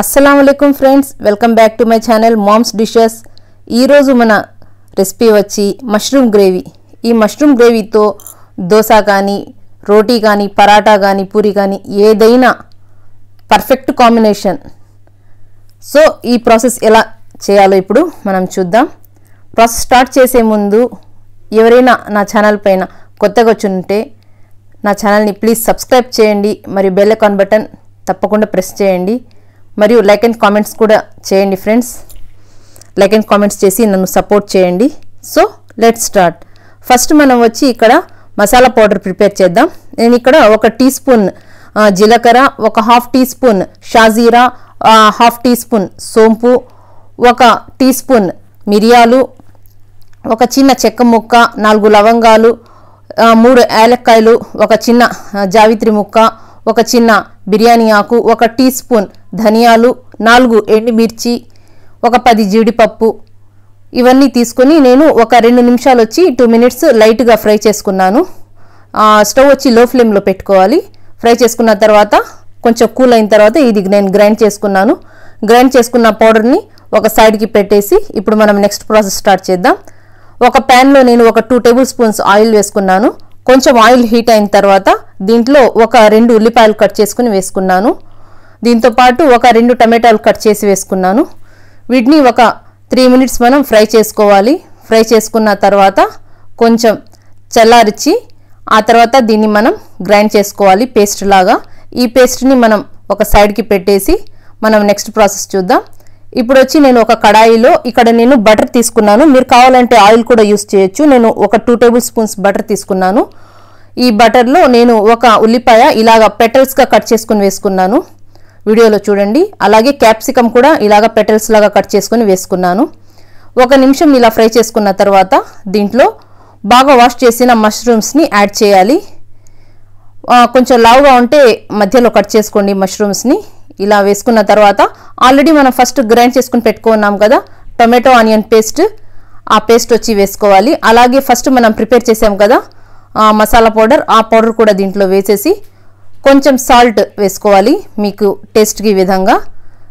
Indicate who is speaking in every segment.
Speaker 1: అస్సలం friends welcome back to my channel mom's dishes ఈరోజు మన రెసిపీ వచ్చి మష్రూమ్ గ్రేవీ ఈ మష్రూమ్ గ్రేవీతో దోశ కానీ రోటీ కానీ పరాటా కానీ పూరి కానీ ఏదైనా పర్ఫెక్ట్ కాంబినేషన్ సో ఈ ప్రాసెస్ ఎలా చేయాలో ఇప్పుడు మనం చూద్దాం ప్రాసెస్ స్టార్ట్ చేసే ముందు ఎవరైనా నా ఛానల్ పైన కొత్తగా ఉంటే నా ఛానల్ని ప్లీజ్ సబ్స్క్రైబ్ చేయండి మరియు బెల్ అకాన్ బటన్ తప్పకుండా ప్రెస్ చేయండి మరియు లైక్ అండ్ కామెంట్స్ కూడా చేయండి ఫ్రెండ్స్ లైక్ అండ్ కామెంట్స్ చేసి నన్ను సపోర్ట్ చేయండి సో లెట్ స్టార్ట్ ఫస్ట్ మనం వచ్చి ఇక్కడ మసాలా పౌడర్ ప్రిపేర్ చేద్దాం నేను ఇక్కడ ఒక టీ స్పూన్ జీలకర్ర ఒక హాఫ్ టీ స్పూన్ షాజీరా హాఫ్ టీ స్పూన్ సోంపు ఒక టీ స్పూన్ మిరియాలు ఒక చిన్న చెక్క ముక్క నాలుగు లవంగాలు మూడు ఏలక్కాయలు ఒక చిన్న జావిత్రి ముక్క ఒక చిన్న బిర్యానీ ఆకు ఒక టీ స్పూన్ ధనియాలు నాలుగు ఎండుమిర్చి ఒక పది జీడిపప్పు ఇవన్నీ తీసుకొని నేను ఒక రెండు నిమిషాలు వచ్చి టూ మినిట్స్ లైట్గా ఫ్రై చేసుకున్నాను స్టవ్ వచ్చి లో ఫ్లేమ్లో పెట్టుకోవాలి ఫ్రై చేసుకున్న తర్వాత కొంచెం కూల్ అయిన తర్వాత ఇది నేను గ్రైండ్ చేసుకున్నాను గ్రైండ్ చేసుకున్న పౌడర్ని ఒక సైడ్కి పెట్టేసి ఇప్పుడు మనం నెక్స్ట్ ప్రాసెస్ స్టార్ట్ చేద్దాం ఒక ప్యాన్లో నేను ఒక టూ టేబుల్ స్పూన్స్ ఆయిల్ వేసుకున్నాను కొంచెం ఆయిల్ హీట్ అయిన తర్వాత దీంట్లో ఒక రెండు ఉల్లిపాయలు కట్ చేసుకుని వేసుకున్నాను దీంతోపాటు ఒక రెండు టమాటాలు కట్ చేసి వేసుకున్నాను వీటిని ఒక త్రీ మినిట్స్ మనం ఫ్రై చేసుకోవాలి ఫ్రై చేసుకున్న తర్వాత కొంచెం చల్లారిచ్చి ఆ తర్వాత దీన్ని మనం గ్రైండ్ చేసుకోవాలి పేస్ట్ లాగా ఈ పేస్ట్ని మనం ఒక సైడ్కి పెట్టేసి మనం నెక్స్ట్ ప్రాసెస్ చూద్దాం ఇప్పుడు వచ్చి నేను ఒక కడాయిలో ఇక్కడ నేను బటర్ తీసుకున్నాను మీరు కావాలంటే ఆయిల్ కూడా యూస్ చేయొచ్చు నేను ఒక టూ టేబుల్ స్పూన్స్ బటర్ తీసుకున్నాను ఈ బటర్లో నేను ఒక ఉల్లిపాయ ఇలాగ పెటల్స్గా కట్ చేసుకుని వేసుకున్నాను వీడియోలో చూడండి అలాగే క్యాప్సికమ్ కూడా ఇలాగ పెటల్స్ లాగా కట్ చేసుకుని వేసుకున్నాను ఒక నిమిషం ఇలా ఫ్రై చేసుకున్న తర్వాత దీంట్లో బాగా వాష్ చేసిన మష్రూమ్స్ని యాడ్ చేయాలి కొంచెం లావుగా ఉంటే మధ్యలో కట్ చేసుకోండి మష్రూమ్స్ని ఇలా వేసుకున్న తర్వాత ఆల్రెడీ మనం ఫస్ట్ గ్రైండ్ చేసుకుని పెట్టుకున్నాం కదా టొమాటో ఆనియన్ పేస్ట్ ఆ పేస్ట్ వచ్చి వేసుకోవాలి అలాగే ఫస్ట్ మనం ప్రిపేర్ చేసాం కదా మసాలా పౌడర్ ఆ పౌడర్ కూడా దీంట్లో వేసేసి కొంచెం సాల్ట్ వేసుకోవాలి మీకు టేస్ట్కి విధంగా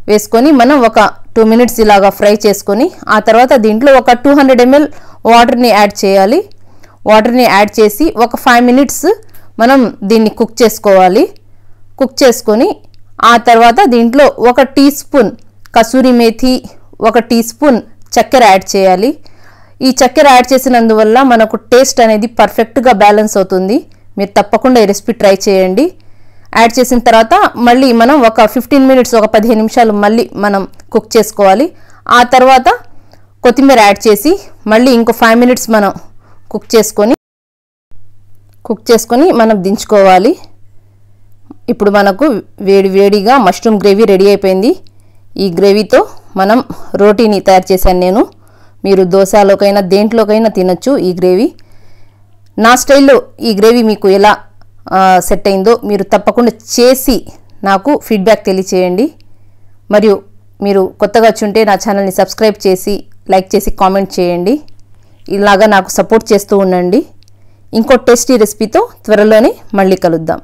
Speaker 1: వేసుకొని మనం ఒక టూ మినిట్స్ ఇలాగా ఫ్రై చేసుకొని ఆ తర్వాత దీంట్లో ఒక టూ హండ్రెడ్ ఎంఎల్ వాటర్ని యాడ్ చేయాలి వాటర్ని యాడ్ చేసి ఒక ఫైవ్ మినిట్స్ మనం దీన్ని కుక్ చేసుకోవాలి కుక్ చేసుకొని ఆ తర్వాత దీంట్లో ఒక టీ స్పూన్ కసూరి మేథి ఒక టీ స్పూన్ చక్కెర యాడ్ చేయాలి ఈ చక్కెర యాడ్ చేసినందువల్ల మనకు టేస్ట్ అనేది పర్ఫెక్ట్గా బ్యాలెన్స్ అవుతుంది మీరు తప్పకుండా ఈ రెసిపీ ట్రై చేయండి యాడ్ చేసిన తర్వాత మళ్ళీ మనం ఒక ఫిఫ్టీన్ మినిట్స్ ఒక పదిహేను నిమిషాలు మళ్ళీ మనం కుక్ చేసుకోవాలి ఆ తర్వాత కొత్తిమీర యాడ్ చేసి మళ్ళీ ఇంకో ఫైవ్ మినిట్స్ మనం కుక్ చేసుకొని కుక్ చేసుకొని మనం దించుకోవాలి ఇప్పుడు మనకు వేడి వేడిగా మష్రూమ్ గ్రేవీ రెడీ అయిపోయింది ఈ గ్రేవీతో మనం రోటీని తయారు చేశాను నేను మీరు దోశలోకైనా దేంట్లోకైనా తినచ్చు ఈ గ్రేవీ నా స్టైల్లో ఈ గ్రేవీ మీకు ఎలా సెట్ అయిందో మీరు తప్పకుండా చేసి నాకు ఫీడ్బ్యాక్ తెలియచేయండి మరియు మీరు కొత్తగా వచ్చుంటే నా ఛానల్ని సబ్స్క్రైబ్ చేసి లైక్ చేసి కామెంట్ చేయండి ఇలాగా నాకు సపోర్ట్ చేస్తూ ఉండండి ఇంకో టేస్టీ రెసిపీతో త్వరలోనే మళ్ళీ కలుద్దాం